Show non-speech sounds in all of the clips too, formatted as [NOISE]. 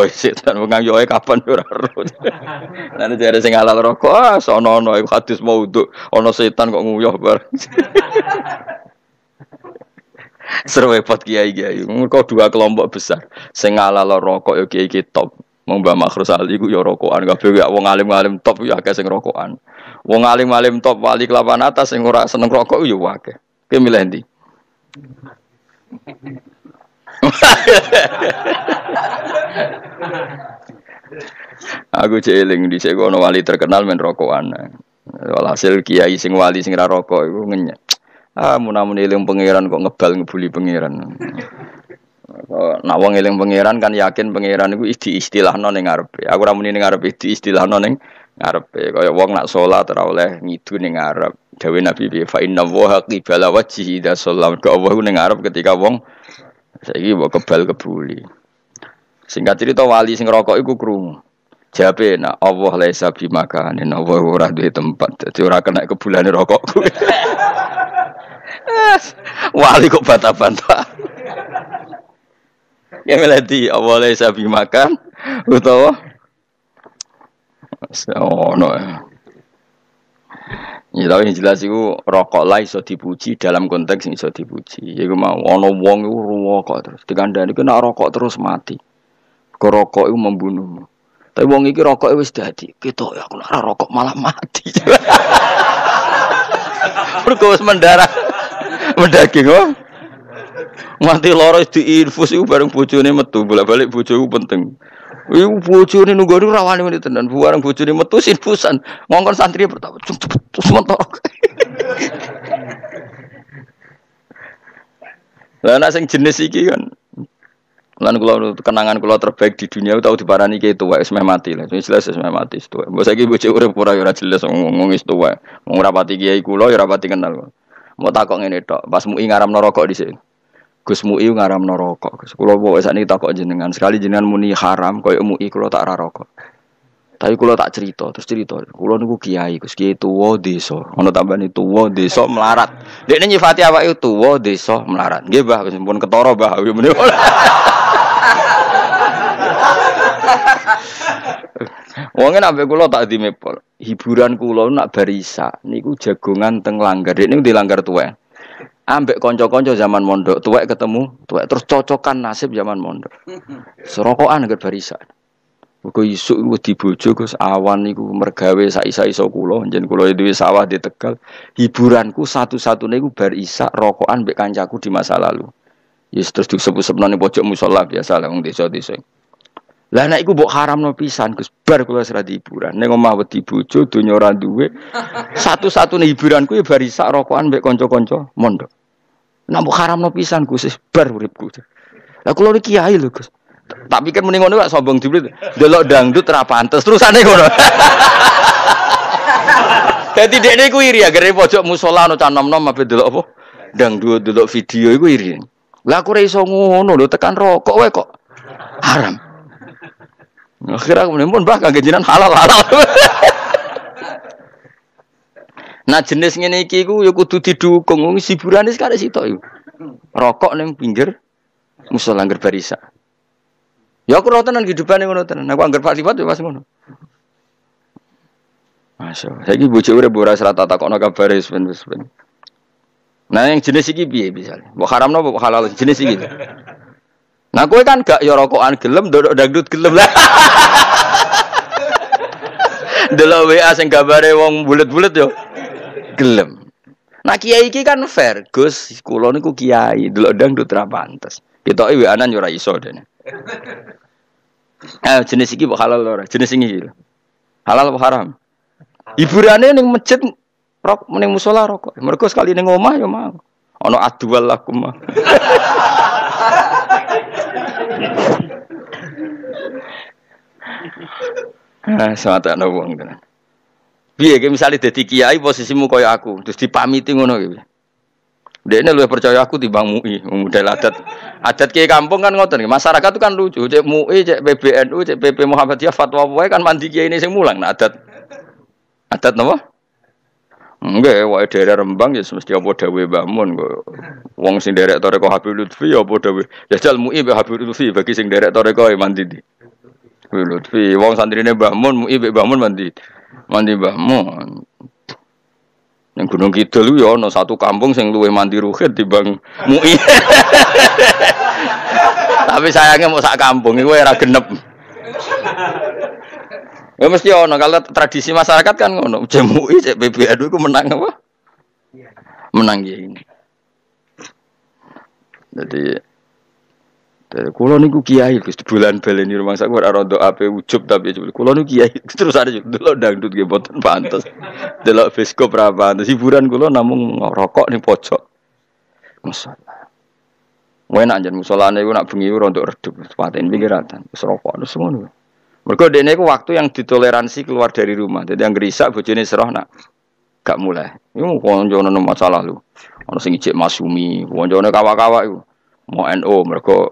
Oh setan mengang yo kapan ora ero. Lan jare sing halal rokok ah sono-ono iku hadis mau untuk ono setan kok nguyuh bareng. [LAUGHS] Seru repot kiai kiai. Mereka dua kelompok besar. Sing halal rokok yo kiai kiai top. Mung Mbah Makhrus Ali yo rokokan gak ya wong alim-alim top yo akeh sing rokokan. Wong alim-alim top wali kelapan atas sing ora seneng rokok yo akeh. Ki aku celing di sini ono wali terkenal men rokokan. Walhasil kiai sing wali sing raro rokok iku ngenyek. Ah munamun eling pangeran kok ngebal ngebuli pangeran. nawang wong eling pangeran kan yakin pangeran isti istilah noning ngarepe. Aku ra ini ning isti istilah noning Arab. Kaya wong nak sholat ora ngidu ning ngarep. Dewi Nabi bifa inna wa qibala wajih ida sallam. Kok Allah ning ngarep ketika wong saya mbok kebal kebuli. Singkat cerita wali sing rokok iku krungu. Jabe nak Allah laisa bimakane, Allah ora di tempat. Dadi orang kena kebulane rokokku. [LAUGHS] wali kok bata-bata. ya melati Allah laisa bimakan utawa no Ya tapi yang jelas itu rokok lah iso dipuji dalam konteks iso dipuji. Ya gue mau ono wong itu rokok terus dikandani ku kena rokok terus mati. Ke rokok itu membunuhmu. Tapi wong iki rokok wis dadi Kita gitu, ya aku nara rokok malah mati. Berkuas [LAUGHS] mendarah mendaging om. Mati loro infus itu bareng bojone metu, bolak-balik bojoku penting. Ibu bojone nunggu niku rawani ini tenan, bareng bojone metu sinfusan. Ngongkon santri pertama cepet sementara. [LAUGHS] Lah nek sing jenis iki kan Lan kula kenangan kula terbaik di dunia tahu diparani ki tuwa wis meh mati lah. Wis jelas wis meh mati wis tuwa. Mbok saiki bocah urip ora ora jelas ngomong wis tuwa. Wong ora pati kiai kula ya ora pati kenal. Mau takok ngene tok, pas muki ngaramno rokok dhisik. Gus Mu'i ngaramno rokok. Gus kula wae ini takut jenengan. Sekali jenengan muni haram koyo mu'i kula tak ra rokok. Tapi kalau tak cerita, terus cerita, kalau nunggu kiai, terus kiai tua tambah ono itu wo deso melarat. Dia nyifati apa itu wo deso melarat. Gue bah, pun ketoro bah, gimana? [LAUGHS] Wonge nak kulo tak mepol. Hiburan kulo nak barisa niku jagongan teng langgar. Dia ini di langgar tua. Ambek konco-konco zaman mondok, tuwek ketemu tuwek terus cocokan nasib zaman mondok. Serokokan agar barisa. Mergo isuk di bojo kus awan niku mergawe sak-isa-isa kula, kulo kula sawah di Tegal. Hiburanku satu-satunya iku bar isak rokokan mbek kancaku di masa lalu. Ya yes, terus disebut-sebut nih pojok musala biasa lah wong desa-desa. Lah nak iku mbok haramno pisan Gus, bar kula wis ra hiburan. Ning omah wedi bojo donya ora duwe. [LAUGHS] Satu-satunya hiburanku ya bar isak rokokan mbek kanca-kanca mondok. Nek mbok haramno pisan Gus, bar uripku. Lah kula iki kiai lho Gus tak pikir kan mending ngono pak, sombong jiblit delok dangdut ra pantes terusane ngono [LAUGHS] dadi dekne ku iri agar pojok musola no cah nom-nom ape delok apa dangdut delok video iku iri lah aku ra iso ngono lho tekan rokok wae kok haram akhirnya aku menemukan bah kagak jinan halal halal [LAUGHS] nah jenis ini iki ku ya kudu didukung si hiburane sekarang sitok toyo. rokok neng pinggir musola angger Ya aku rawatan tenan kehidupan ngono tenan. Aku anggap pasti batu pasti ya pas mono. Masya Saya ini bujuk udah bura serat tata kono kabar sepen sepen. Nah yang jenis ini biaya misalnya. Bukan haram nopo halal jenis iki. Nah kue kan gak ya rokokan gelem, dodok dangdut gelem lah. [LAUGHS] Dulu WA sing gambare wong bulet-bulet yo. Gelem. Nah kiai iki kan fair, Gus, kula niku kiai, delok dangdut ra pantes. Ketoke WA-an yo ora iso dene. Eh, jenis iki halal loh Jenis ini Halal apa haram? Hiburannya ning masjid rok ning musola rokok. mereka sekali ning omah ya mau. Ono adual laku mah. [LAUGHS] Nah, eh, semata ana wong tenan. Piye misalnya dadi kiai posisimu kaya aku, terus dipamiti ngono iki. Dia ini lebih percaya aku timbang MUI, model adat. Adat kayak kampung kan ngoten, masyarakat itu kan lucu. Cek MUI, cek PBNU, cek PP Muhammadiyah, fatwa wae kan mandi kiai ini sing mulang. Nah, adat adat nama? Enggak, ya, wae daerah Rembang ya semestinya apa dawe bangun Wong sing derek toreko Habib Lutfi ya apa dawe. Jajal ya, MUI be Habib Lutfi bagi sing derek toreko ya mandi di. Habib Lutfi, wong santri ini Mun, MUI be Mbah mandi. Mandi Mbah yang Gunung Kidul yo ya no satu kampung sing luwih mandi di Bang MUI. [LAUGHS] Tapi sayangnya mau sak kampung iku era genep. Ya mesti ono kalau tradisi masyarakat kan ngono. Jam MUI cek PBNU iku menang apa? Menang ya ini. Jadi Kulo niku kiai Gus bulan ini rumah sakit orang rondo apa ujub tapi ya ujub. Kulo niku kiai [LAUGHS] terus ada juga, dulu dangdut gitu, mboten pantas, Delok fisko berapa, pantes. Hiburan kulo namun rokok nih pojok. Masalah. mau enak musola masalahnya gue nak bengi ora untuk redup, paten pikiran terus rokok terus nih mereka dene iku waktu yang ditoleransi keluar dari rumah. jadi yang gerisak bojone serah nak gak mulai. ini Iku konjone masalah lu. Ono singi cek masumi, konjone kawa-kawa itu, Mau NO mereka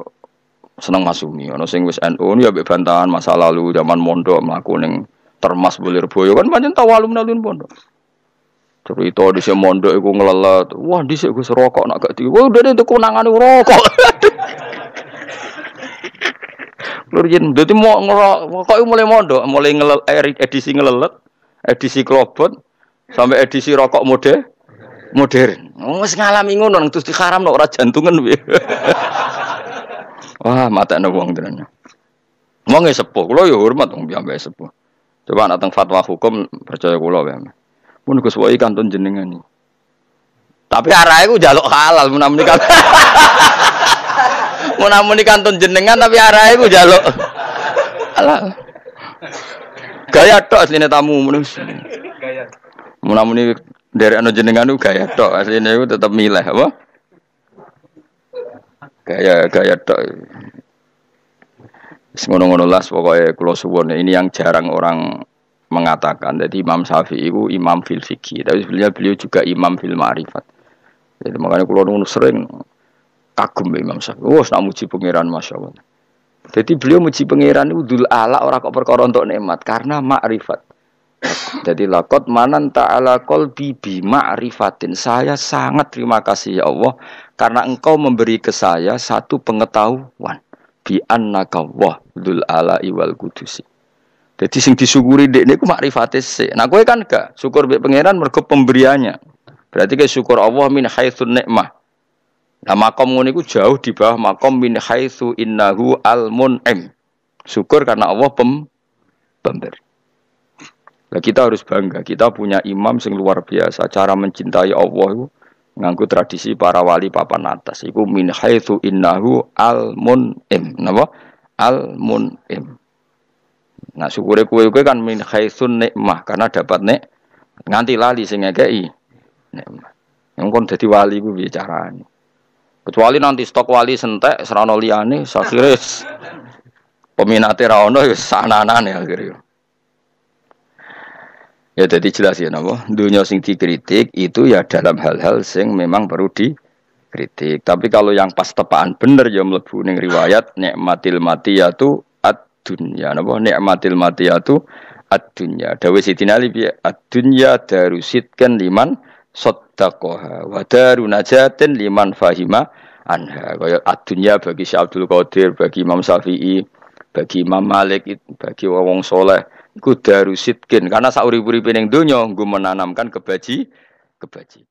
seneng masumi, ono sing wis NU ya mbek bantahan masa lalu zaman mondok mlaku ning termas bulir boyo kan pancen tau alumni alun pondok cerita di si mondok iku ngelelet wah di sini gue rokok nak gak di wah udah deh tuh rokok rokok [LAUGHS] Lurian, dadi mau ngerokok kok mulai mondok, mulai ngelel, eh, edisi ngelelet, edisi klobot sampai edisi rokok mode modern. Wis ngalami ngono terus diharam ora jantungan piye. [LAUGHS] Wah, mata wong tenan. Wong e sepuh, kula ya hormat wong piyambake sepuh. Coba anak fatwa hukum percaya kula wae. Mun Gus ikan [LAUGHS] kantun jenengan Tapi arahnya ku jaluk halal mun Munamunikan kan. Mun kantun jenengan tapi arahnya ku jaluk halal. Gaya tok asline tamu menus. Gaya. Mun dari anu jenengan ku gaya tok asline ku tetep milih apa? Gaya gaya tok. Semono-mono las pokoknya kulo suwon ini yang jarang orang mengatakan. Jadi Imam Syafi'i itu imam fil fikih, tapi sebenarnya beliau juga imam fil ma'rifat. Jadi makanya kulo nunggu sering kagum Imam Syafi'i. Wah, nak muji pangeran Masya Jadi beliau muji pangeran itu dul ala orang kok perkara untuk nikmat karena Marifat jadi lakot manan ta'ala kol bibi ma'rifatin. Saya sangat terima kasih ya Allah. Karena engkau memberi ke saya satu pengetahuan. Bi annaka wah dul ala iwal kudusi. Jadi sing disyukuri dek ini ku ma'rifatis sik. Nah gue kan gak syukur bi pengiran mergo pemberiannya. Berarti ke syukur Allah min haitsun nikmah. Nah makom ini ku jauh di bawah makom min haitsu innahu al mun'im. Syukur karena Allah pem pemberi. Nah, kita harus bangga, kita punya imam sing luar biasa. Cara mencintai Allah itu nganggu tradisi para wali papan atas. Iku min haitsu innahu al munim. Napa? Al munim. Nah, syukure kowe kowe kan min haitsun nikmah karena dapat nek nganti lali sing ngekei. nikmah. Yang kon dadi wali ku bicara ini Kecuali nanti stok wali sentek serana liyane sakire peminate ra ono ya sananane akhirnya. Ya jadi jelas ya nama dunia sing dikritik itu ya dalam hal-hal sing memang perlu dikritik. Tapi kalau yang pas tepaan bener ya mlebu ning riwayat nikmatil ya ad dunya napa nikmatil tu ad dunya. Dawe Sidin Ali bi ad dunya darusitkan liman saddaqaha wa darunajatin liman fahima anha. Kaya ad dunya bagi Syekh Abdul Qadir, bagi Imam Syafi'i, bagi Imam Malik, bagi wong soleh Iku karena sauri puri ning donya menanamkan kebaji kebaji.